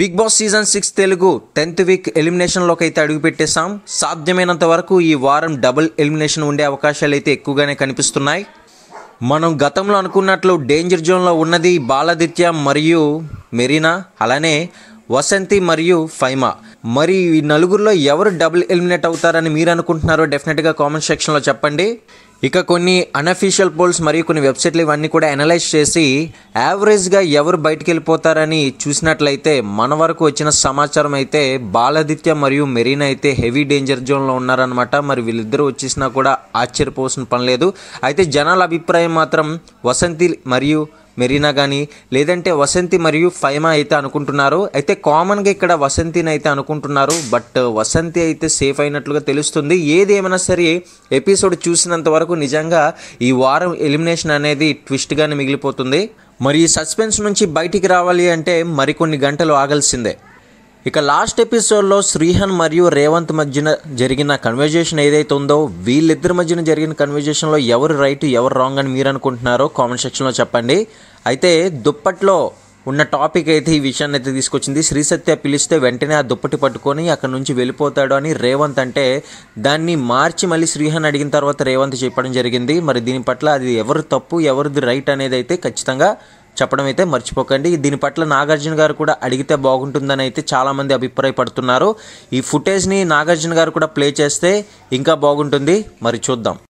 big Boss season six Telugu tenth week ఎలిమినేషన్లోకి అయితే అడుగుపెట్టేశాం సాధ్యమైనంత వరకు ఈ వారం డబుల్ ఎలిమినేషన్ ఉండే అవకాశాలు అయితే ఎక్కువగానే కనిపిస్తున్నాయి మనం గతంలో అనుకున్నట్లు డేంజర్ జోన్లో ఉన్నది బాలాదిత్య మరియు మెరీనా అలానే వసంతి మరియు ఫైమా మరి ఈ నలుగురిలో ఎవరు డబుల్ ఎలిమినేట్ అవుతారని మీరు అనుకుంటున్నారో డెఫినెట్గా కామెంట్ సెక్షన్లో చెప్పండి ఇక కొన్ని అన్అఫీషియల్ పోల్స్ మరియు కొన్ని వెబ్సైట్లు ఇవన్నీ కూడా అనలైజ్ చేసి యావరేజ్గా ఎవరు బయటికి వెళ్ళిపోతారని చూసినట్లయితే మన వరకు వచ్చిన సమాచారం అయితే బాలాదిత్య మరియు మెరీన్ అయితే హెవీ డేంజర్ జోన్లో ఉన్నారనమాట మరి వీళ్ళిద్దరూ వచ్చేసినా కూడా ఆశ్చర్యపోవాల్సిన పని లేదు అయితే జనాల అభిప్రాయం మాత్రం వసంతి మరియు మెరీనా కానీ లేదంటే వసంతి మరియు ఫైమా అయితే అనుకుంటున్నారు అయితే కామన్గా ఇక్కడ వసంతిని అయితే అనుకుంటున్నారు బట్ వసంతి అయితే సేఫ్ అయినట్లుగా తెలుస్తుంది ఏది ఏమైనా సరే ఎపిసోడ్ చూసినంత వరకు నిజంగా ఈ వారం ఎలిమినేషన్ అనేది ట్విస్ట్గానే మిగిలిపోతుంది మరి ఈ సస్పెన్స్ నుంచి బయటికి రావాలి అంటే మరికొన్ని గంటలు ఆగాల్సిందే ఇక లాస్ట్ ఎపిసోడ్లో శ్రీహన్ మరియు రేవంత్ మధ్యన జరిగిన కన్వర్జేషన్ ఏదైతే ఉందో వీళ్ళిద్దరి మధ్యన జరిగిన కన్వర్జేషన్లో ఎవరు రైట్ ఎవరు రాంగ్ అని మీరు అనుకుంటున్నారో కామెంట్ సెక్షన్లో చెప్పండి అయితే దుప్పట్లో ఉన్న టాపిక్ అయితే ఈ విషయాన్ని అయితే తీసుకొచ్చింది శ్రీసత్య పిలిస్తే వెంటనే ఆ దుప్పటి పట్టుకొని అక్కడ నుంచి వెళ్ళిపోతాడు అని రేవంత్ అంటే దాన్ని మార్చి మళ్ళీ శ్రీహన్ అడిగిన తర్వాత రేవంత్ చెప్పడం జరిగింది మరి దీని పట్ల అది ఎవరు తప్పు ఎవరిది రైట్ అనేది అయితే ఖచ్చితంగా చెప్పడం అయితే మర్చిపోకండి దీని పట్ల నాగార్జున గారు కూడా అడిగితే బాగుంటుందని అయితే చాలామంది అభిప్రాయపడుతున్నారు ఈ ఫుటేజ్ని నాగార్జున గారు కూడా ప్లే చేస్తే ఇంకా బాగుంటుంది మరి చూద్దాం